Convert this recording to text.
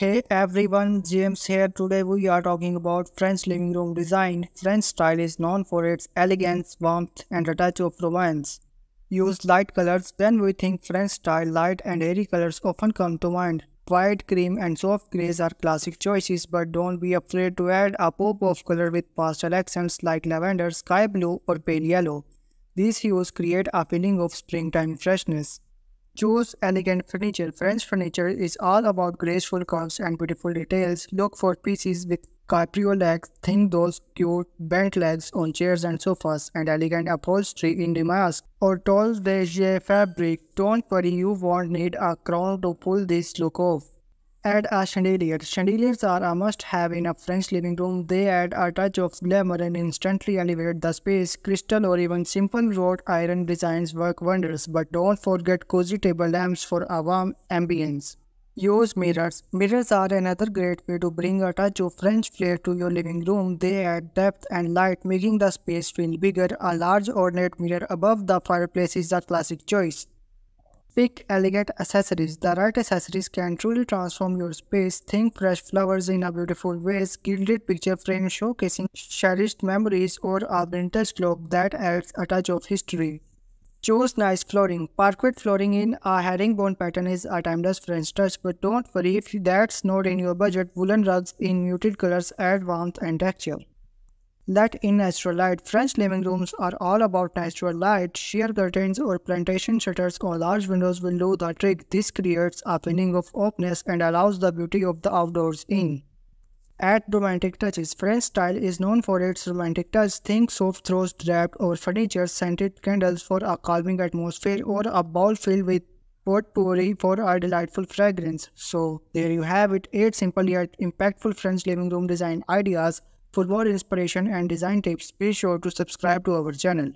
Hey everyone, James here. Today we are talking about French living room design. French style is known for its elegance, warmth, and a touch of romance. Use light colors, when we think French style light and airy colors often come to mind. White, cream and soft grays are classic choices, but don't be afraid to add a pop of color with pastel accents like lavender, sky blue, or pale yellow. These hues create a feeling of springtime freshness. Choose elegant furniture. French furniture is all about graceful curves and beautiful details. Look for pieces with Caprio legs, thin those cute bent legs on chairs and sofas, and elegant upholstery in damask or tall beige fabric. Don't worry, you won't need a crown to pull this look off add a chandelier. Chandeliers are a must-have in a French living room. They add a touch of glamour and instantly elevate the space. Crystal or even simple wrought iron designs work wonders, but don't forget cozy table lamps for a warm ambience. Use mirrors. Mirrors are another great way to bring a touch of French flair to your living room. They add depth and light, making the space feel bigger. A large ornate mirror above the fireplace is a classic choice. Pick elegant accessories. The right accessories can truly transform your space. Think fresh flowers in a beautiful vase, gilded picture frame showcasing cherished memories, or a vintage clock that adds a touch of history. Choose nice flooring. Parquet flooring in a herringbone pattern is a timeless French touch, but don't worry if that's not in your budget. Woolen rugs in muted colors add warmth and texture that in natural light, French living rooms are all about natural light. Sheer curtains or plantation shutters or large windows will do the trick. This creates a feeling of openness and allows the beauty of the outdoors in. Add romantic touches. French style is known for its romantic touch. Think soft throws draped or furniture, scented candles for a calming atmosphere, or a bowl filled with potpourri for a delightful fragrance. So there you have it. Eight simple yet impactful French living room design ideas for more inspiration and design tips, be sure to subscribe to our channel.